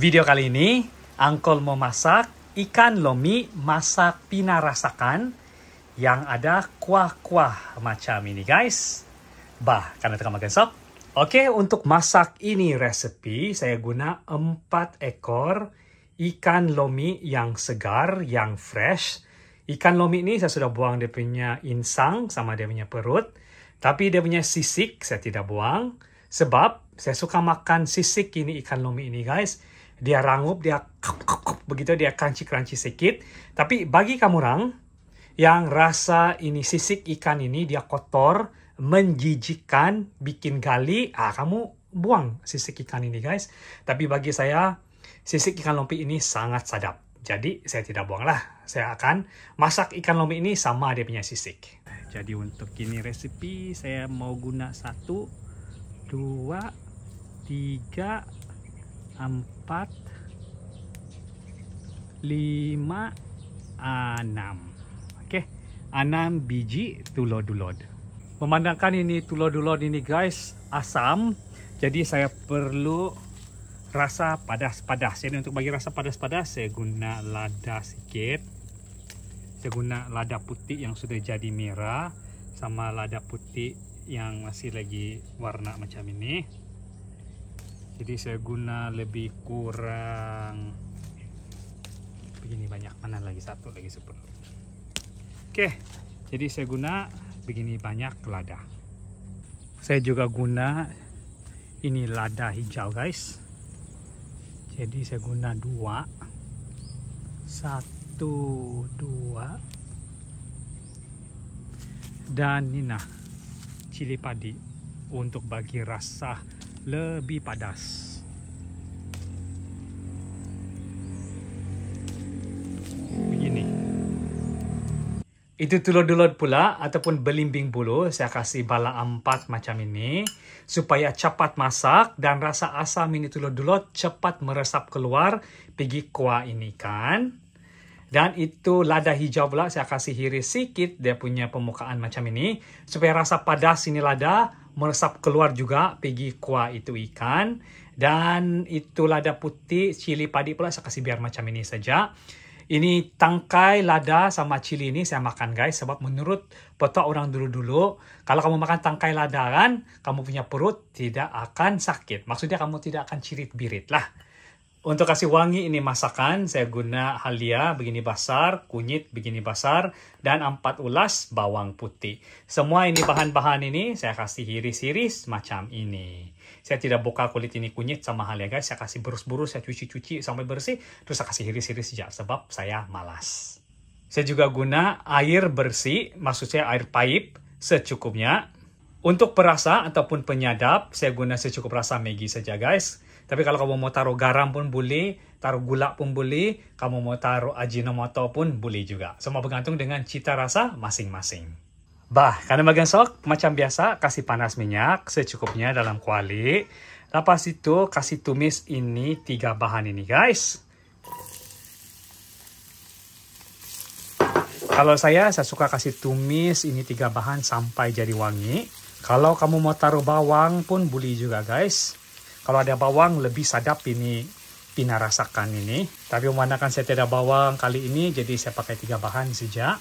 Video kali ini, Angkol mau masak ikan lomi masak pinarasakan yang ada kuah-kuah macam ini guys. Bah, karena tengah makan sop. Oke, untuk masak ini resepi, saya guna 4 ekor ikan lomi yang segar, yang fresh. Ikan lomi ini saya sudah buang dia punya insang sama dia punya perut. Tapi dia punya sisik saya tidak buang. Sebab saya suka makan sisik ini ikan lomi ini guys dia rangup dia kup, kup, kup, begitu dia crunchy crunchy sedikit tapi bagi kamu orang yang rasa ini sisik ikan ini dia kotor menjijikan bikin gali ah kamu buang sisik ikan ini guys tapi bagi saya sisik ikan lompi ini sangat sadap jadi saya tidak buang lah saya akan masak ikan lompi ini sama dia punya sisik jadi untuk ini resipi saya mau guna satu dua tiga empat lima enam oke 6 biji tulodulod memandangkan ini tulodulod ini guys asam jadi saya perlu rasa padas-padas jadi untuk bagi rasa padas-padas saya guna lada sikit saya guna lada putih yang sudah jadi merah sama lada putih yang masih lagi warna macam ini jadi saya guna lebih kurang begini banyak mana lagi satu lagi sepuluh oke jadi saya guna begini banyak lada saya juga guna ini lada hijau guys jadi saya guna dua satu dua dan ini nah cili padi untuk bagi rasa lebih padas begini itu tulur tulur pula ataupun belimbing bulu saya kasih bala empat macam ini supaya cepat masak dan rasa asam ini tulur tulur cepat meresap keluar pergi kuah ini kan dan itu lada hijau pula saya kasih hiris sikit dia punya permukaan macam ini supaya rasa padas ini lada meresap keluar juga pergi kuah itu ikan dan itu lada putih cili padi pula saya kasih biar macam ini saja ini tangkai lada sama cili ini saya makan guys sebab menurut petua orang dulu-dulu kalau kamu makan tangkai lada kan kamu punya perut tidak akan sakit maksudnya kamu tidak akan cirit birit lah untuk kasih wangi ini masakan, saya guna halia begini basar, kunyit begini basar, dan empat ulas bawang putih. Semua ini bahan-bahan ini saya kasih hiris-hiris macam ini. Saya tidak buka kulit ini kunyit sama halia guys, saya kasih burus-burus saya cuci-cuci sampai bersih, terus saya kasih hiris iris sejak sebab saya malas. Saya juga guna air bersih, maksud saya air paip secukupnya untuk perasa ataupun penyadap, saya guna secukup rasa Maggi saja guys. Tapi kalau kamu mau taruh garam pun boleh, taruh gula pun boleh, kamu mau taruh Ajinomoto pun boleh juga. Semua bergantung dengan cita rasa masing-masing. Bah, karena bagian sok, macam biasa kasih panas minyak secukupnya dalam kuali. Lepas itu kasih tumis ini tiga bahan ini guys. Kalau saya, saya suka kasih tumis ini tiga bahan sampai jadi wangi. Kalau kamu mau taruh bawang pun boleh juga guys. Kalau ada bawang lebih sadap ini Pina rasakan ini. Tapi memandangkan saya tidak bawang kali ini jadi saya pakai tiga bahan saja.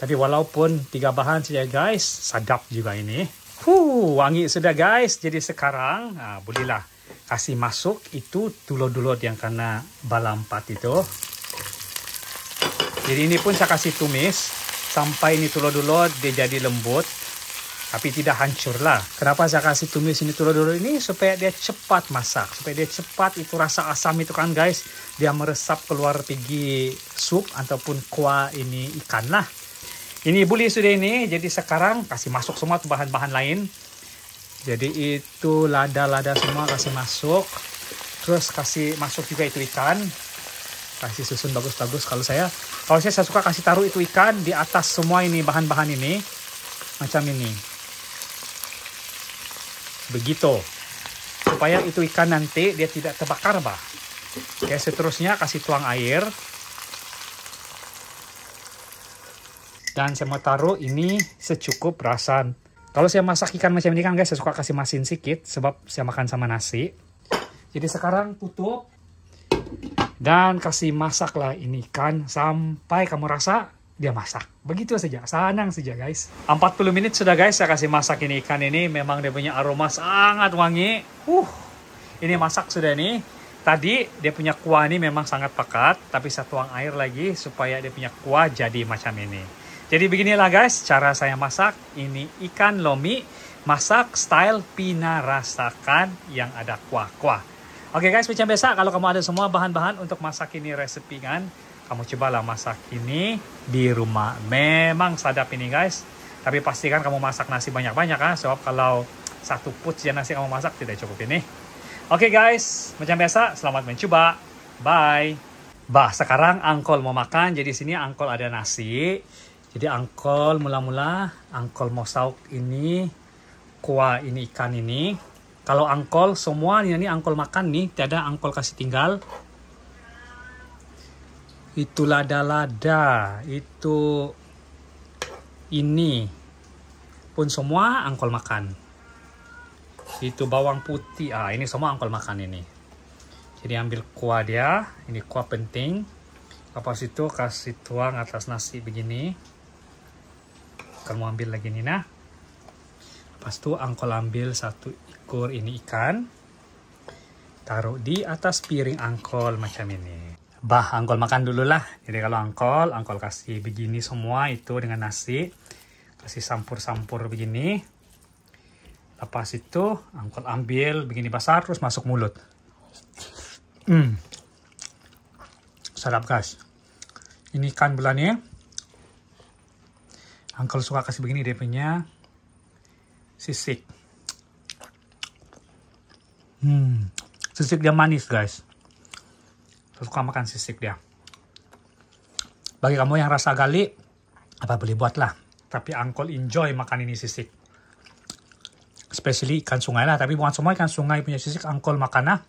Tapi walaupun tiga bahan saja guys, sadap juga ini. Huh, wangi sudah guys. Jadi sekarang nah, bolehlah kasih masuk itu dulu-dulu yang kena balampat itu. Jadi ini pun saya kasih tumis sampai ini dulu dulu dia jadi lembut tapi tidak hancur lah. Kenapa saya kasih tumis ini dulu-dulu ini? Supaya dia cepat masak, supaya dia cepat itu rasa asam itu kan guys, dia meresap keluar tinggi sup ataupun kuah ini ikan lah. Ini buli sudah ini, jadi sekarang kasih masuk semua bahan-bahan lain. Jadi itu lada-lada semua kasih masuk. Terus kasih masuk juga itu ikan. Kasih susun bagus-bagus kalau saya. Kalau saya, saya suka kasih taruh itu ikan di atas semua ini bahan-bahan ini. Macam ini begitu supaya itu ikan nanti dia tidak terbakar bah oke seterusnya kasih tuang air dan saya mau taruh ini secukup rasa. kalau saya masak ikan macam ini kan guys saya suka kasih masin sedikit sebab saya makan sama nasi jadi sekarang tutup dan kasih masaklah ini ikan sampai kamu rasa dia masak. Begitu saja, sanang saja guys. 40 menit sudah guys saya kasih masak ini ikan ini. Memang dia punya aroma sangat wangi. Uh, ini masak sudah nih. Tadi dia punya kuah ini memang sangat pekat. Tapi saya tuang air lagi supaya dia punya kuah jadi macam ini. Jadi beginilah guys cara saya masak. Ini ikan lomi masak style Pina rasakan yang ada kuah-kuah. Oke guys, macam biasa kalau kamu ada semua bahan-bahan untuk masak ini kan kamu coba cobalah masak ini di rumah. Memang sadap ini guys, tapi pastikan kamu masak nasi banyak-banyak kan, sebab kalau satu put ya nasi kamu masak tidak cukup ini. Oke okay, guys, macam biasa selamat mencoba. Bye. Bah, sekarang angkol mau makan, jadi sini angkol ada nasi. Jadi angkol mula-mula angkol mau sauk ini kuah ini ikan ini. Kalau angkol semua ini, ini angkol makan nih, tidak ada angkol kasih tinggal itu lada-lada, itu ini pun semua angkol makan. Itu bawang putih, ah ini semua angkol makan ini. Jadi ambil kuah dia, ini kuah penting. Lepas itu kasih tuang atas nasi begini. Kamu ambil lagi nih nah. Lepas itu angkol ambil satu ikur ini ikan. Taruh di atas piring angkol macam ini bah angkol makan dulu lah jadi kalau angkol angkol kasih begini semua itu dengan nasi kasih sampur-sampur begini lepas itu angkol ambil begini basah terus masuk mulut hmm sedap guys ini ikan belanya angkol suka kasih begini dia punya sisik hmm sisik dia manis guys suka makan sisik dia bagi kamu yang rasa gali apa boleh buatlah tapi angkol enjoy makan ini sisik especially ikan sungai lah tapi bukan semua ikan sungai punya sisik angkol makan lah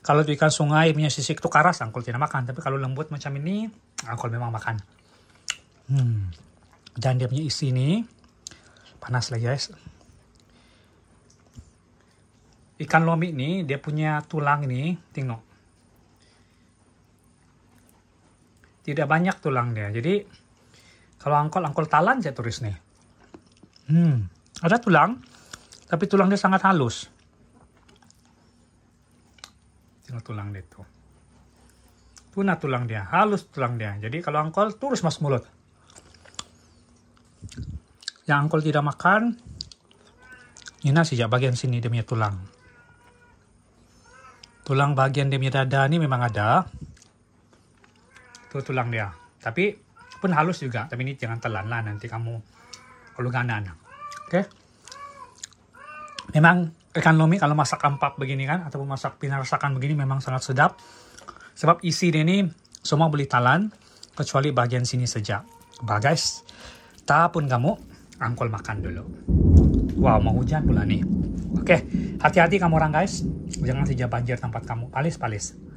kalau itu ikan sungai punya sisik itu karas angkol tidak makan tapi kalau lembut macam ini angkol memang makan hmm. dan dia punya isi ini panas lah guys ikan lomi ini dia punya tulang ini tengok tidak banyak tulangnya jadi kalau angkol angkol talan saya tulis nih hmm ada tulang tapi tulangnya sangat halus tinggal tulang dia tuh tuna tulang dia halus tulang dia jadi kalau angkol terus mas mulut yang angkol tidak makan ini ya bagian sini demi tulang tulang bagian demi dada ini memang ada tuh tulang dia tapi pun halus juga tapi ini jangan telan lah nanti kamu kalau anak-anak oke okay? memang ikan lomi kalau masak ampap begini kan ataupun masak pinarsakan begini memang sangat sedap sebab isi dia ini semua boleh talan kecuali bagian sini saja guys, tak pun kamu angkol makan dulu wow mau hujan pula nih oke okay. hati-hati kamu orang guys jangan saja banjir tempat kamu palis palis